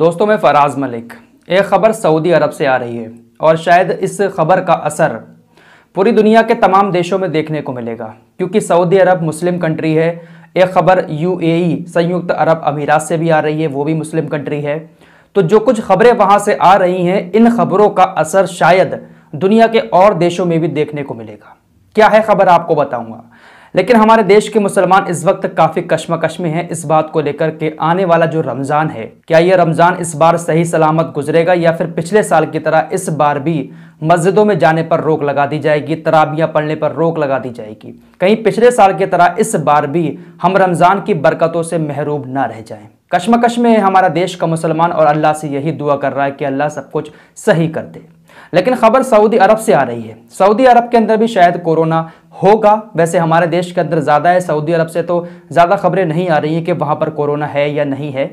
दोस्तों मैं फराज मलिक एक खबर सऊदी अरब से आ रही है और शायद इस खबर का असर पूरी दुनिया के तमाम देशों में देखने को मिलेगा क्योंकि सऊदी अरब मुस्लिम कंट्री है एक खबर यूएई संयुक्त अरब अमीरात से भी आ रही है वो भी मुस्लिम कंट्री है तो जो कुछ खबरें वहाँ से आ रही हैं इन खबरों का असर शायद दुनिया के और देशों में भी देखने को मिलेगा क्या है खबर आपको बताऊंगा लेकिन हमारे देश के मुसलमान इस वक्त काफ़ी कश्मकश में हैं इस बात को लेकर के आने वाला जो रमज़ान है क्या यह रमज़ान इस बार सही सलामत गुजरेगा या फिर पिछले साल की तरह इस बार भी मस्जिदों में जाने पर रोक लगा दी जाएगी तराबियां पढ़ने पर रोक लगा दी जाएगी कहीं पिछले साल की तरह इस बार भी हम रमज़ान की बरकतों से महरूब ना रह जाए कश्मकश में हमारा देश का मुसलमान और अल्लाह से यही दुआ कर रहा है कि अल्लाह सब कुछ सही कर दे लेकिन खबर सऊदी अरब से आ रही है सऊदी अरब के अंदर भी शायद कोरोना होगा वैसे हमारे देश के अंदर ज़्यादा है सऊदी अरब से तो ज़्यादा खबरें नहीं आ रही हैं कि वहाँ पर कोरोना है या नहीं है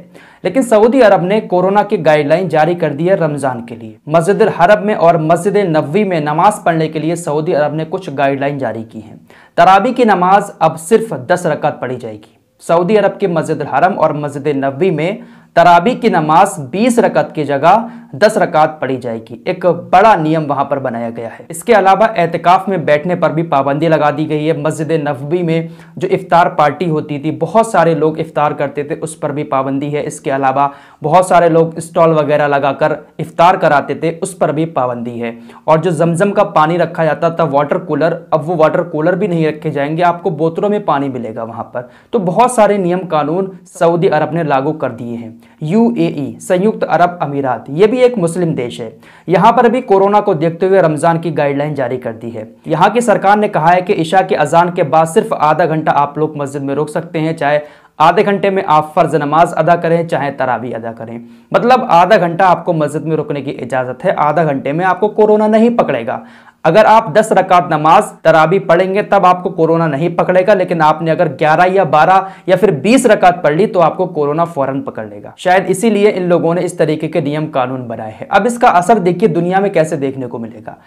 लेकिन सऊदी अरब ने कोरोना की गाइडलाइन जारी कर दी है रमज़ान के लिए मस्जिद हरब में और मस्जिद नबी में नमाज पढ़ने के लिए सऊदी अरब ने कुछ गाइडलाइन जारी की हैं तराबी की नमाज अब सिर्फ दस रकत पढ़ी जाएगी सऊदी अरब के मस्जिद हरम और मस्जिद नबी में तराबी की नमाज 20 रकत की जगह 10 रकात पढ़ी जाएगी एक बड़ा नियम वहाँ पर बनाया गया है इसके अलावा एहतिकाफ़ में बैठने पर भी पाबंदी लगा दी गई है मस्जिद नबी में जो इफ़ार पार्टी होती थी बहुत सारे लोग इफ़ार करते थे उस पर भी पाबंदी है इसके अलावा बहुत सारे लोग स्टॉल वगैरह लगाकर इफ्तार कराते थे उस पर भी पाबंदी है और जो जमजम का पानी रखा जाता था वाटर कूलर अब वो वाटर कूलर भी नहीं रखे जाएंगे आपको बोतलों में पानी मिलेगा वहाँ पर तो बहुत सारे नियम कानून सऊदी अरब ने लागू कर दिए हैं यूएई संयुक्त अरब अमीरात ये भी एक मुस्लिम देश है यहाँ पर भी कोरोना को देखते हुए रमज़ान की गाइडलाइन जारी कर दी है यहाँ की सरकार ने कहा है कि ईशा की अजान के बाद सिर्फ आधा घंटा आप लोग मस्जिद में रोक सकते हैं चाहे आधे घंटे में आप फ़र्ज़ नमाज अदा करें चाहे तरावी अदा करें मतलब आधा घंटा आपको मस्जिद में रुकने की इजाज़त है आधा घंटे में आपको कोरोना नहीं पकड़ेगा अगर आप 10 रकात नमाज तराबी पढ़ेंगे तब आपको कोरोना नहीं पकड़ेगा लेकिन आपने अगर 11 या 12 या फिर 20 रकात पढ़ ली तो आपको कोरोना फौरन पकड़ लेगा शायद इसीलिए इन लोगों ने इस तरीके के नियम कानून बनाए हैं अब इसका असर देखिए दुनिया में कैसे देखने को मिलेगा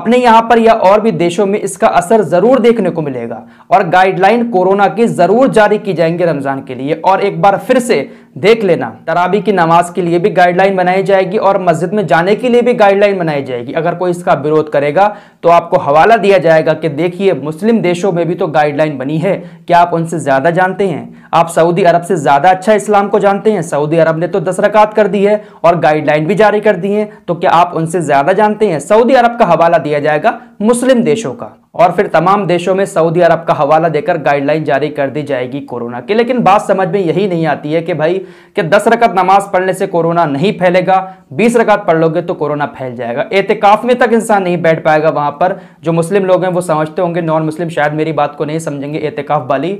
अपने यहाँ पर या और भी देशों में इसका असर जरूर देखने को मिलेगा और गाइडलाइन कोरोना की जरूर जारी की जाएंगे रमजान के लिए और एक बार फिर से देख लेना तराबी की नमाज के लिए भी गाइडलाइन बनाई जाएगी और मस्जिद में जाने के लिए भी गाइडलाइन बनाई जाएगी अगर कोई इसका विरोध करेगा तो आपको हवाला दिया जाएगा कि देखिए मुस्लिम देशों में भी तो गाइडलाइन बनी है क्या आप उनसे ज़्यादा जानते हैं आप सऊदी अरब से ज़्यादा अच्छा इस्लाम को जानते हैं सऊदी अरब ने तो दस रकात कर दी है और गाइडलाइन भी जारी कर दी है तो क्या आप उनसे ज़्यादा जानते हैं सऊदी अरब का हवाला दिया जाएगा मुस्लिम देशों का और फिर तमाम देशों में सऊदी अरब का हवाला देकर गाइडलाइन जारी कर दी जाएगी कोरोना की लेकिन बात समझ में यही नहीं आती है कि भाई कि 10 रकत नमाज पढ़ने से कोरोना नहीं फैलेगा 20 रकत पढ़ लोगे तो कोरोना फैल जाएगा एहतिकाफ में तक इंसान नहीं बैठ पाएगा वहां पर जो मुस्लिम लोग हैं वो समझते होंगे नॉन मुस्लिम शायद मेरी बात को नहीं समझेंगे एहतिकाफ वाली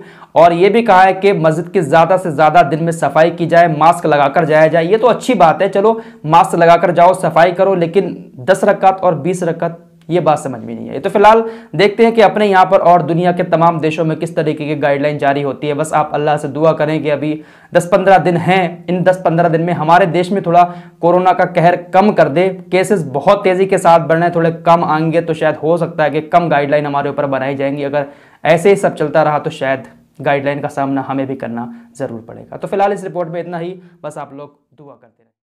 और ये भी कहा है कि मस्जिद की ज़्यादा से ज़्यादा दिन में सफाई की जाए मास्क लगाकर जाया जाए ये तो अच्छी बात है चलो मास्क लगाकर जाओ सफाई करो लेकिन दस रकत और बीस रकत ये बात समझ में नहीं है तो फिलहाल देखते हैं कि अपने यहाँ पर और दुनिया के तमाम देशों में किस तरीके की गाइडलाइन जारी होती है बस आप अल्लाह से दुआ करें कि अभी 10-15 दिन हैं इन 10-15 दिन में हमारे देश में थोड़ा कोरोना का कहर कम कर दे केसेस बहुत तेज़ी के साथ बढ़ रहे हैं थोड़े कम आएंगे तो शायद हो सकता है कि कम गाइडलाइन हमारे ऊपर बनाई जाएंगी अगर ऐसे ही सब चलता रहा तो शायद गाइडलाइन का सामना हमें भी करना ज़रूर पड़ेगा तो फिलहाल इस रिपोर्ट में इतना ही बस आप लोग दुआ करते रहें